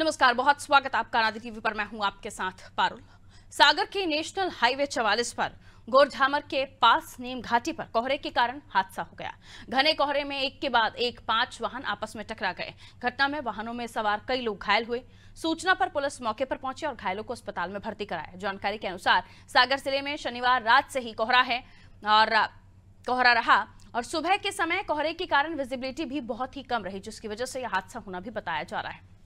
नमस्कार बहुत स्वागत आपका नादी टीवी पर मैं हूं आपके साथ पारुल सागर के नेशनल हाईवे चवालीस पर गोरझामर के पास नीम घाटी पर कोहरे के कारण हादसा हो गया घने कोहरे में एक के बाद एक पांच वाहन आपस में टकरा गए घटना में वाहनों में सवार कई लोग घायल हुए सूचना पर पुलिस मौके पर पहुंची और घायलों को अस्पताल में भर्ती कराया जानकारी के अनुसार सागर जिले में शनिवार रात से ही कोहरा है और कोहरा रहा और सुबह के समय कोहरे के कारण विजिबिलिटी भी बहुत ही कम रही जिसकी वजह से यह हादसा होना भी बताया जा रहा है